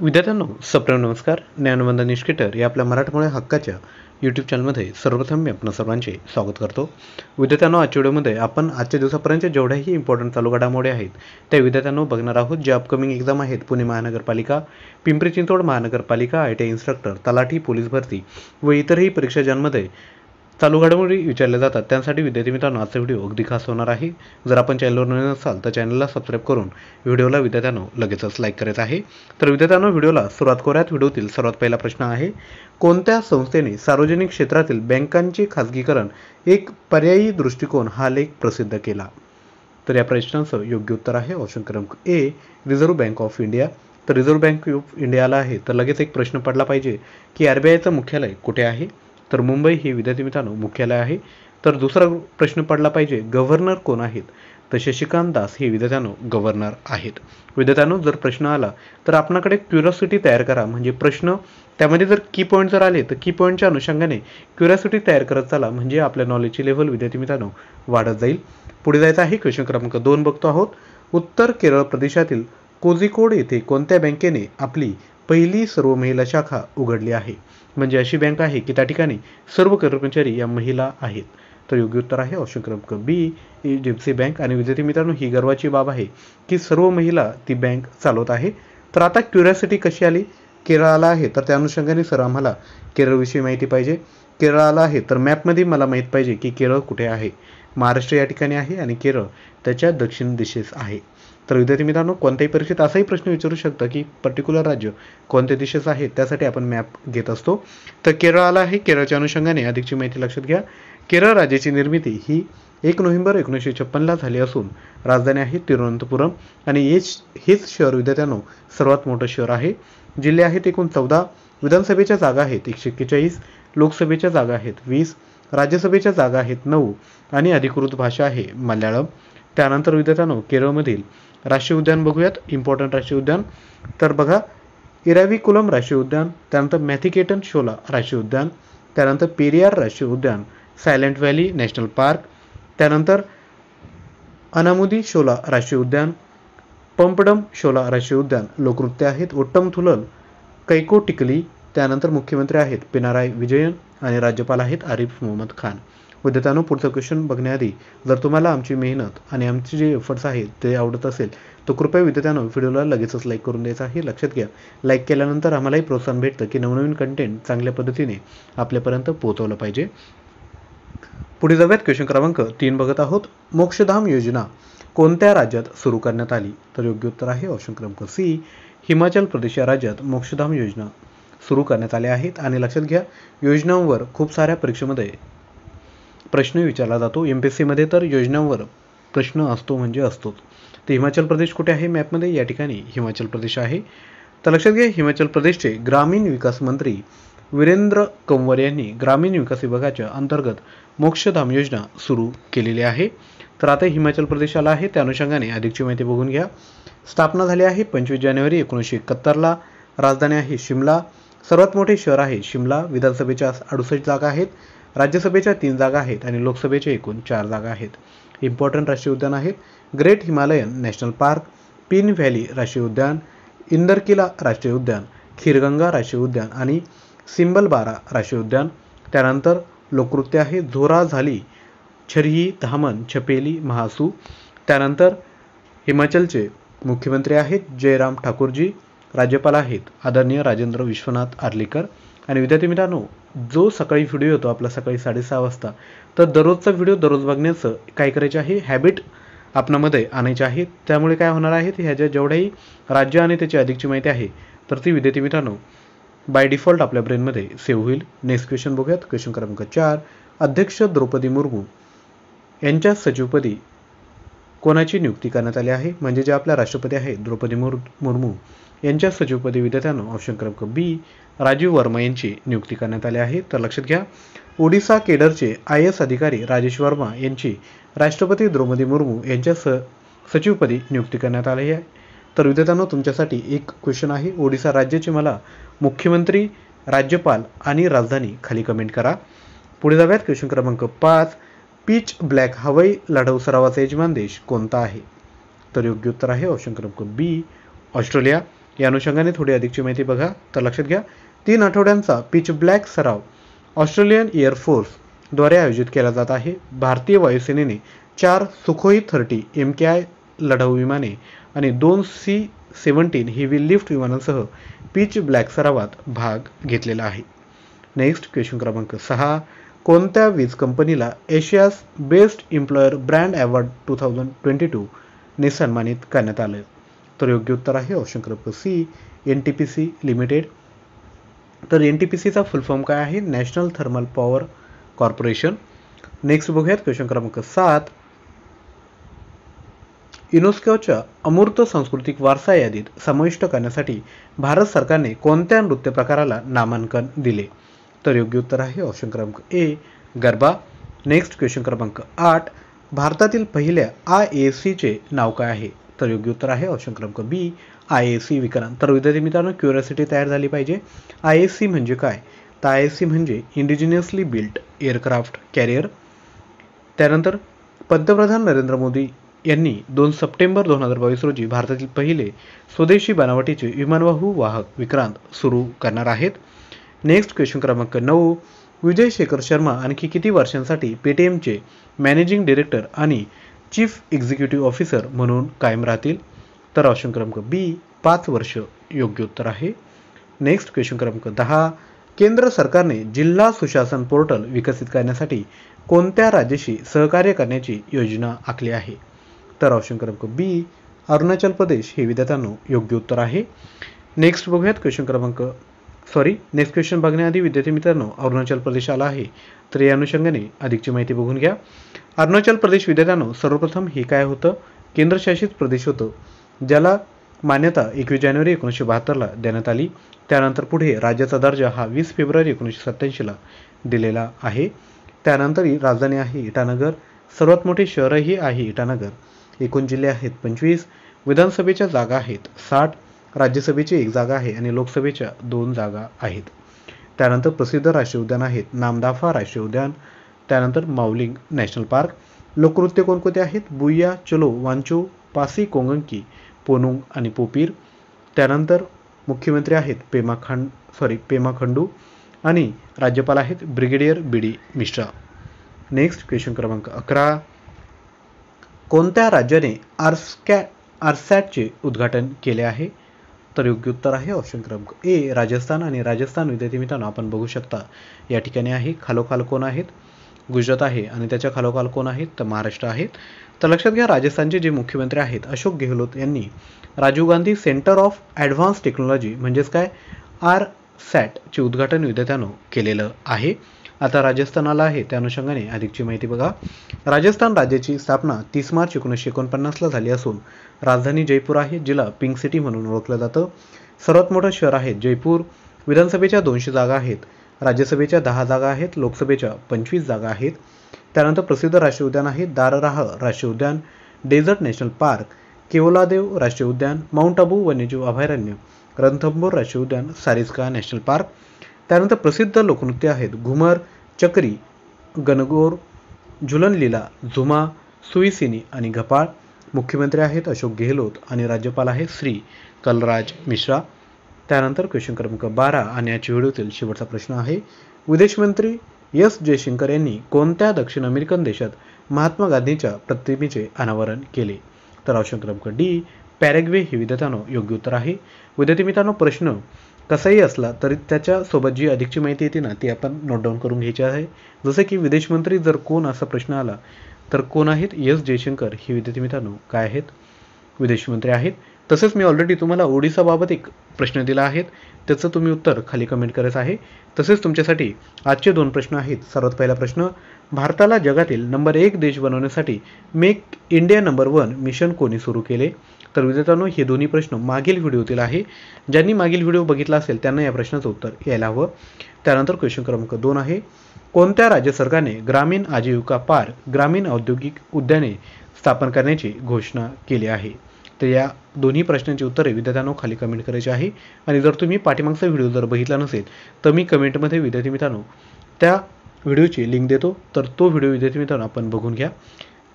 विद्यार्थ्यांनो नमस्कार ज्ञानवंदा निष्केटर या आपल्या मराठमोळ्या हक्काच्या यूट्यूब चॅनलमध्ये सर्वप्रथम मी आपण सर्वांचे स्वागत करतो विद्यार्थ्यांनो आजच्या व्हिडिओमध्ये आपण आजच्या दिवसापर्यंत जेवढ्याही इम्पॉर्टंट चालू घडामोडी आहेत त्या विद्यार्थ्यांनो बघणार आहोत जे अपकमिंग एक्झाम आहेत पुणे महानगरपालिका पिंपरी चिंचवड महानगरपालिका आय टी इन्स्ट्रक्टर तलाठी पोलीस भरती व इतरही परीक्षा ज्यांमध्ये चालू घडामोडी विचारल्या जातात त्यासाठी विद्यार्थी मित्रांनो आजचा व्हिडिओ अगदी खास होणार आहे जर आपण चॅनलवर नवीन असाल तर चॅनलला सबस्क्राईब करून व्हिडिओला विद्यार्थ्यांनो लगेचच लाईक करायचं आहे तर विद्यार्थ्यांनो व्हिडिओला सुरुवात करूयात व्हिडिओतील सर्वात पहिला प्रश्न आहे कोणत्या संस्थेने सार्वजनिक क्षेत्रातील बँकांचे खाजगीकरण एक पर्यायी दृष्टिकोन हा लेख प्रसिद्ध केला तर या प्रश्नाचं योग्य उत्तर आहे ऑप्शन क्रमांक A Reserve Bank of India तर रिझर्व्ह बँक ऑफ इंडियाला आहे तर लगेच एक प्रश्न पडला पाहिजे की आरबीआयचं मुख्यालय कुठे आहे तर मुंबई हे विद्यार्थी मित्रांनो मुख्यालय आहे तर दुसरा प्रश्न पडला पाहिजे गव्हर्नर कोण आहेत तर शशिकांत दास हे विद्यार्थ्यांनो गव्हर्नर आहेत विद्यार्थ्यांनो जर प्रश्न आला तर आपणाकडे क्युरॉसिटी तयार करा म्हणजे प्रश्न त्यामध्ये जर की पॉईंट जर आले तर की पॉईंटच्या अनुषंगाने क्युरॉसिटी तयार करत चाला म्हणजे आपल्या नॉलेजची लेवल विद्यार्थी मित्रांनो वाढत जाईल पुढे जायचं आहे क्वेश्चन क्रमांक दोन बघतो आहोत उत्तर केरळ प्रदेशातील कोझिकोड येथे कोणत्या बँकेने आपली पहिली सर्व महिला शाखा उघडली आहे म्हणजे अशी बँक आहे की त्या ठिकाणी सर्व कर्मचारी या महिला आहेत तर योग्य उत्तर आहे ऑप्शन क्रमांक बी जिप्सी बँक आणि विद्यार्थी मित्रांनो ही गर्वाची बाब आहे की सर्व महिला ती बँक चालवत आहे तर आता क्युरियासिटी कशी आली केरळाला आहे तर त्या अनुषंगाने सर आम्हाला केरळविषयी माहिती पाहिजे केरळाला आहे तर मॅपमध्ये मला माहीत पाहिजे की केरळ कुठे आहे महाराष्ट्र या ठिकाणी आहे आणि केरळ त्याच्या दक्षिण दिशेस आहे तर विद्यार्थी मित्रांनो कोणत्याही परीक्षेत असाही प्रश्न विचारू शकता की पर्टिक्युलर राज्य कोणत्या दिशेस आहे त्यासाठी आपण मॅप घेत असतो तर केरळ आला आहे केरळच्या अनुषंगाने अधिकची माहिती लक्षात घ्या केरळ राज्याची निर्मिती ही एक नोव्हेंबर एकोणीसशे छप्पनला झाली असून राजधानी आहे तिरुवनंतपुरम आणि हेच हेच शहर विद्यार्थ्यांनो सर्वात मोठं शहर आहे जिल्हे आहेत एकूण चौदा विधानसभेच्या जागा आहेत एकशे एक्केचाळीस लोकसभेच्या जागा आहेत वीस राज्यसभेच्या जागा आहेत नऊ आणि अधिकृत भाषा आहे मल्याळम त्यानंतर विद्यार्थ्यांनो केरळमधील राष्ट्रीय उद्यान बघूयात इम्पॉर्टंट राष्ट्रीय उद्यान तर बघा इराविकुलम राष्ट्रीय उद्यान त्यानंतर मॅथिकेटन शोला राष्ट्रीय उद्यान त्यानंतर पेरियार राष्ट्रीय उद्यान सायलेंट व्हॅली नॅशनल पार्क त्यानंतर अनामुदी शोला राष्ट्रीय उद्यान पंपडम शोला राष्ट्रीय उद्यान लोकनृत्य आहेत उत्तम थुलल कैको टिकली त्यानंतर मुख्यमंत्री आहेत पिनाराय विजयन आणि राज्यपाल आहेत आरिफ मोहम्मद खान विद्यार्थ्यांनो पुढचं क्वेश्चन बघण्याआधी जर तुम्हाला आमची मेहनत आणि आमचे जे एफर्ट्स आहेत ते आवडत असेल तर कृपया विद्यार्थ्यांनो व्हिडिओला लगेचच लाईक करून द्यायचा हे लक्षात घ्या लाईक केल्यानंतर आम्हालाही प्रोत्साहन भेटतं की नवनवीन कंटेंट चांगल्या पद्धतीने आपल्यापर्यंत पोहोचवलं पाहिजे पुढे जाऊयात क्वेश्चन क्रमांक तीन बघत आहोत मोक्षधाम योजना कोणत्या राज्यात सुरू करण्यात आली तर योग्य उत्तर आहे ऑप्शन क्रमांक सी हिमाचल प्रदेश या राज्यात मोक्षधाम योजना सुरू करण्यात आले आहेत आणि लक्षात घ्या योजनांवर खूप साऱ्या परीक्षेमध्ये प्रश्न विचारला जातो एम पी एस सीमध्ये तर योजनांवर प्रश्न असतो म्हणजे असतोच तर हिमाचल प्रदेश कुठे आहे मॅपमध्ये या ठिकाणी हिमाचल प्रदेश आहे तर लक्षात घ्या हिमाचल प्रदेशचे ग्रामीण विकास मंत्री वीरेंद्र कंवर यांनी ग्रामीण विकास विभागाच्या अंतर्गत मोक्षधाम योजना सुरू केलेली आहे तर आता हिमाचल प्रदेश आला आहे त्या अनुषंगाने अधिकची माहिती बघून घ्या स्थापना झाली आहे पंचवीस जानेवारी एकोणीसशे एकाहत्तरला राजधानी आहे शिमला सर्वात मोठे शहर आहे शिमला विधानसभेच्या अडुसष्ट जागा आहेत राज्यसभेच्या तीन जागा आहेत आणि लोकसभेच्या एकूण चार जागा आहेत इम्पॉर्टंट राष्ट्रीय उद्यान आहेत Great Himalayan National Park Pin Valley राष्ट्रीय उद्यान इंदर राष्ट्रीय उद्यान खीरगंगा राष्ट्रीय उद्यान आणि सिंबलबारा राष्ट्रीय उद्यान त्यानंतर लोकनृत्य आहे झोरा झाली छरही धामन छपेली महासू त्यानंतर हिमाचलचे मुख्यमंत्री आहेत जयराम ठाकूरजी राज्यपाल आहेत आदरणीय राजेंद्र विश्वनाथ आर्लीकर आणि विद्यार्थी मित्रांनो जो सकाळी व्हिडिओ येतो आपला सकाळी साडेसहा वाजता तर दररोजचा व्हिडिओ दररोज बघण्याचं काय करायचं आहे हॅबिट आपणामध्ये आणायचे आहे त्यामुळे काय होणार आहे ह्या ज्या जेवढ्याही राज्य आणि त्याची अधिकची माहिती आहे तर ती विद्यार्थी मित्रांनो बाय डिफॉल्ट आपल्या ब्रेनमध्ये सेव्ह होईल नेक्स्ट क्वेश्चन बघूयात क्वेश्चन क्रमांक चार अध्यक्ष द्रौपदी मुर्मू यांच्या सचिवपदी कोणाची नियुक्ती करण्यात आली आहे म्हणजे जे आपल्या राष्ट्रपती आहेत द्रौपदी मुर्मू यांच्या सचिवपदी विद्यार्थ्यानं ऑप्शन क्रमांक बी राजीव वर्मा यांची नियुक्ती करण्यात आली आहे तर लक्षात घ्या ओडिसा केडरचे आय एस अधिकारी राजेश वर्मा यांची राष्ट्रपती द्रौपदी मुर्मू यांच्या स सचिवपदी नियुक्ती करण्यात आली आहे तर विद्यार्थ्यांनो तुमच्यासाठी एक क्वेश्चन आहे ओडिसा राज्याचे मला मुख्यमंत्री राज्यपाल आणि राजधानी खाली कमेंट करा पुढे जाव्यात क्वेश्चन क्रमांक पाच पीच ब्लॅक हवाई लढाऊ सरावाचा यजमान देश कोणता आहे तर योग्य उत्तर आहे ऑप्शन क्रमांक बी ऑस्ट्रेलिया या अनुषंगाने थोडी अधिकची माहिती बघा तर लक्षात घ्या तीन आठवड्यांचा पीच ब्लॅक सराव ऑस्ट्रेलियन द्वारे आयोजित केला जात आहे भारतीय वायुसेनेने चार Sukhoi thirty M K I लढाऊ विमाने आणि दोन सी सेवन्टीन हेवी लिफ्ट विमानांसह पीच ब्लॅक सरावात भाग घेतलेला आहे नेक्स्ट क्वेश्चन क्रमांक सहा कोणत्या वीज कंपनीला Asia's best employer brand award two thousand twenty ने सन्मानित करण्यात आलं तर योग्य उत्तर आहे ऑप्शन क्रमांक C N T P C limited तर एन टी पी सीचा फॉर्म काय आहे National Thermal Power Corporation next बघूयात क्वेश्चन क्रमांक सात युनेस्कोच्या अमूर्त सांस्कृतिक वारसा यादीत समाविष्ट करण्यासाठी भारत सरकारने कोणत्या नृत्य प्रकाराला नामांकन दिले तर योग्य उत्तर आहे ऑप्शन क्रमांक ए गरबा नेक्स्ट क्वेश्चन क्रमांक आठ भारतातील पहिल्या आय ए सीचे नाव काय आहे तर योग्य उत्तर आहे ऑप्शन क्रमांक B I A C Vikrant तर विद्यार्थी मित्रांनो क्युरियोसिटी तयार झाली पाहिजे आय ए सी म्हणजे काय तर आय ए सी म्हणजे इंडिजिनियसली बिल्ट एअरक्राफ्ट कॅरियर त्यानंतर पंतप्रधान नरेंद्र मोदी यांनी दोन सप्टेंबर दोन हजार बावीस रोजी भारतातील पहिले स्वदेशी बनावटीचे विमानवाहू वाहक विक्रांत सुरू करणार आहेत नेक्स्ट क्वेश्चन क्रमांक नऊ विजय शेखर शर्मा आणखी किती वर्षांसाठी पेटीएमचे मॅनेजिंग डिरेक्टर आणि चीफ एक्झिक्युटिव्ह ऑफिसर म्हणून कायम राहतील तर ऑप्शन क्रमांक बी पाच वर्ष योग्य उत्तर आहे नेक्स्ट क्वेश्चन क्रमांक दहा केंद्र सरकारने जिल्हा सुशासन पोर्टल विकसित करण्यासाठी कोणत्या राज्याशी सहकार्य करण्याची योजना आखली आहे तर ऑप्शन क्रमांक बी अरुणाचल प्रदेश हे विद्यार्थ्यांनो योग्य उत्तर आहे नेक्स्ट बघूयात क्वेश्चन क्रमांक सॉरी नेक्स्ट क्वेश्चन बघण्याआधी विद्यार्थी मित्रांनो अरुणाचल प्रदेश आला आहे तर या अनुषंगाने अधिकची माहिती बघून घ्या अरुणाचल प्रदेश विद्यार्थ्यांनो सर्वप्रथम हे काय होतं केंद्रशासित प्रदेश होतं ज्याला मान्यता एकवीस जानेवारी एकोणीसशे बहात्तरला देण्यात आली त्यानंतर पुढे राज्याचा दर्जा हा वीस फेब्रुवारी एकोणीसशे सत्त्याऐंशीला दिलेला आहे त्यानंतर ही राजधानी आहे इटानगर सर्वात मोठे शहरही आहे इटानगर एकूण जिल्हे आहेत पंचवीस विधानसभेच्या जागा आहेत साठ राज्यसभेची एक जागा आहे आणि लोकसभेच्या दोन जागा आहेत त्यानंतर प्रसिद्ध राष्ट्रीय उद्यान आहेत नामदाफा राष्ट्रीय उद्यान त्यानंतर माउलिंग नॅशनल पार्क लोकनृत्य कोणकोणते आहेत बुया चलो वांचो पासी कोंगंकी पोनुंग आणि पोपीर त्यानंतर मुख्यमंत्री आहेत पेमा खांड सॉरी पेमा खंडू आणि राज्यपाल आहेत brigadier B D Mishra next question क्रमांक अकरा कोणत्या राज्याने आर्सकॅ आरसॅटचे उद्घाटन केले आहे तर योग्य उत्तर आहे ऑप्शन क्रमांक ए राजस्थान आणि राजस्थान विद्यार्थी मित्रांनो आपण बघू शकता या ठिकाणी आहे खालोखाल कोण आहेत गुजरात आहे आणि त्याच्या खालोखाल कोण आहेत तर महाराष्ट्र आहेत तर लक्षात घ्या राजस्थानचे जे मुख्यमंत्री आहेत अशोक गेहलोत यांनी Rajiv Gandhi Centre of Advance Technology म्हणजेच काय आर सॅटचे उद्घाटन विद्यार्थ्यांनो केलेलं आहे आता आला आहे त्या अनुषंगाने अधिकची माहिती बघा राजस्थान राज्याची स्थापना तीस मार्च एकोणीसशे ला झाली असून राजधानी जयपूर आहे जिला पिंक सिटी म्हणून ओळखलं जातं सर्वात मोठं शहर आहे जयपूर विधानसभेच्या दोनशे जागा आहेत राज्यसभेच्या दहा जागा आहेत लोकसभेच्या पंचवीस जागा आहेत त्यानंतर प्रसिद्ध राष्ट्रीय उद्यान आहे दारराह राष्ट्रीय उद्यान डेझर्ट नॅशनल पार्क केवलादेव राष्ट्रीय उद्यान माउंट आबू वन्यजीव अभयारण्य रणथंबोर राष्ट्रीय उद्यान सारिस्का नॅशनल पार्क त्यानंतर प्रसिद्ध लोकनृत्य आहेत घुमर चक्री गणगोर लीला झुमा सुईसिनी आणि घपाळ मुख्यमंत्री आहेत अशोक गेहलोत आणि राज्यपाल आहेत श्री कलराज मिश्रा त्यानंतर क्वेश्चन क्रमांक बारा आणि याच्या व्हिडिओतील शेवटचा प्रश्न आहे विदेश मंत्री एस जयशंकर यांनी कोणत्या दक्षिण अमेरिकन देशात महात्मा गांधीच्या प्रतिमेचे अनावरण केले तर ऑप्शन क्रमांक डी पॅरेग्वे हे विद्यार्थ्यांनो योग्य उत्तर आहे विद्यार्थी मित्रांनो प्रश्न कसाही असला तरी त्याच्यासोबत जी अधिकची माहिती येते ना ती आपण नोट डाऊन करून घ्यायची आहे जसं की विदेश मंत्री जर कोण असा प्रश्न आला तर कोण आहेत एस जयशंकर ही विद्यार्थी मित्रांनो काय आहेत विदेश मंत्री आहेत तसेच मी ऑलरेडी तुम्हाला ओडिसाबाबत एक प्रश्न दिला आहे त्याचं तुम्ही उत्तर खाली कमेंट करायचं आहे तसेच तुमच्यासाठी आजचे दोन प्रश्न आहेत सर्वात पहिला प्रश्न भारताला जगातील नंबर एक देश बनवण्यासाठी make India number one mission कोणी सुरू केले तर विद्यार्थ्यांनो हे दोन्ही प्रश्न मागील व्हिडिओतील आहे ज्यांनी मागील व्हिडिओ बघितला असेल त्यांना या प्रश्नाचं उत्तर यायला हवं त्यानंतर क्वेश्चन क्रमांक दोन आहे कोणत्या राज्य सरकारने ग्रामीण आजीविका पार ग्रामीण औद्योगिक उद्याने स्थापन करण्याची घोषणा केली आहे तर या दोन्ही प्रश्नांची उत्तरे विद्यार्थ्यांना खाली कमेंट करायची आहे आणि जर तुम्ही पाठीमागचा व्हिडिओ जर बघितला नसेल तर मी कमेंटमध्ये विद्यार्थी मित्रांनो त्या व्हिडिओची लिंक देतो तर तो व्हिडिओ विद्यार्थी मित्रांनो आपण बघून घ्या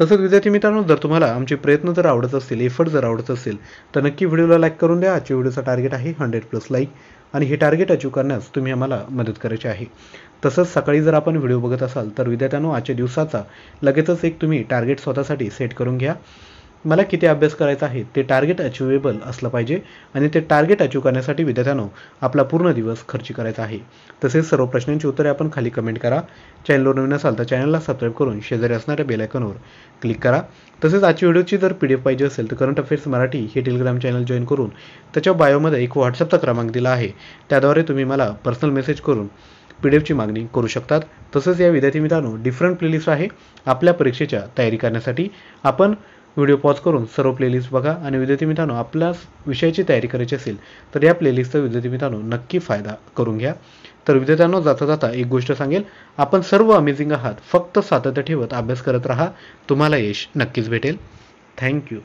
तसंच विद्यार्थी मित्रांनो जर तुम्हाला आमचे प्रयत्न जर आवडत असतील एफर्ट जर आवडत असेल तर नक्की व्हिडिओला लाईक करून द्या आजच्या व्हिडिओचा टार्गेट आहे हंड्रेड प्लस लाईक आणि हे टार्गेट अचीव करण्यास तुम्ही आम्हाला मदत करायची आहे तसंच सकाळी जर आपण व्हिडिओ बघत असाल तर विद्यार्थ्यांनो आजच्या दिवसाचा लगेचच एक तुम्ही टार्गेट स्वतःसाठी सेट करून घ्या मला किती अभ्यास करायचा आहे ते टार्गेट अचिवेबल असलं पाहिजे आणि ते टार्गेट अचीव करण्यासाठी विद्यार्थ्यांनो आपला पूर्ण दिवस खर्च करायचा आहे तसेच सर्व प्रश्नांची उत्तरे आपण खाली कमेंट करा चॅनलवर नवीन असाल तर चॅनलला सबस्क्राईब करून शेजारी असणाऱ्या बेलायकनवर क्लिक करा तसेच आजच्या व्हिडिओची जर पी डी एफ पाहिजे असेल तर करंट अफेअर्स मराठी हे टेलिग्राम चॅनल जॉईन करून त्याच्या बायोमध्ये एक व्हॉट्सअपचा क्रमांक दिला आहे त्याद्वारे तुम्ही मला पर्सनल मेसेज करून पी डी एफची मागणी करू शकतात तसंच या विद्यार्थी मित्रांनो डिफरंट प्लेलिस्ट आहे आपल्या परीक्षेच्या तयारी करण्यासाठी आपण व्हिडिओ पॉज करून सर्व प्लेलिस्ट बघा आणि विद्यार्थी मित्रांनो आपल्या विषयाची तयारी करायची असेल तर या प्लेलिस्टचा विद्यार्थी मित्रांनो नक्की फायदा करून घ्या तर विद्यार्थ्यांना जाता जाता एक गोष्ट सांगेल आपण सर्व अमेझिंग आहात फक्त सातत्य ठेवत अभ्यास करत राहा तुम्हाला यश नक्कीच भेटेल थँक्यू